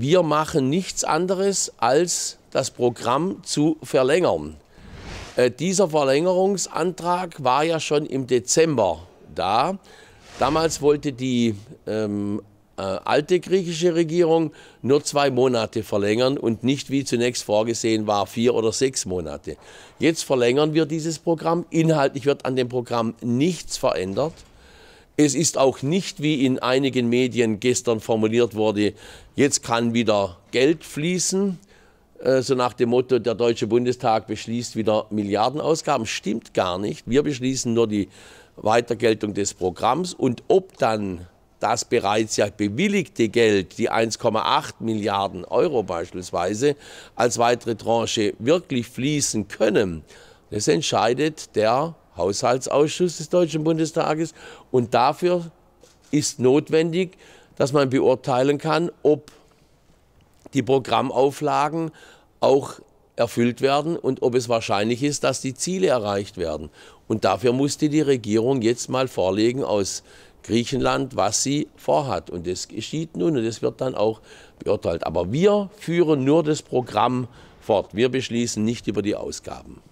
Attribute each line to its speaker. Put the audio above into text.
Speaker 1: Wir machen nichts anderes, als das Programm zu verlängern. Äh, dieser Verlängerungsantrag war ja schon im Dezember da. Damals wollte die ähm, äh, alte griechische Regierung nur zwei Monate verlängern und nicht wie zunächst vorgesehen war vier oder sechs Monate. Jetzt verlängern wir dieses Programm. Inhaltlich wird an dem Programm nichts verändert. Es ist auch nicht, wie in einigen Medien gestern formuliert wurde, jetzt kann wieder Geld fließen, äh, so nach dem Motto, der Deutsche Bundestag beschließt wieder Milliardenausgaben. Stimmt gar nicht. Wir beschließen nur die Weitergeltung des Programms und ob dann das bereits ja bewilligte Geld, die 1,8 Milliarden Euro beispielsweise, als weitere Tranche wirklich fließen können, das entscheidet der Haushaltsausschuss des Deutschen Bundestages. Und dafür ist notwendig, dass man beurteilen kann, ob die Programmauflagen auch erfüllt werden und ob es wahrscheinlich ist, dass die Ziele erreicht werden. Und dafür musste die Regierung jetzt mal vorlegen aus Griechenland, was sie vorhat. Und das geschieht nun und das wird dann auch beurteilt. Aber wir führen nur das Programm fort. Wir beschließen nicht über die Ausgaben.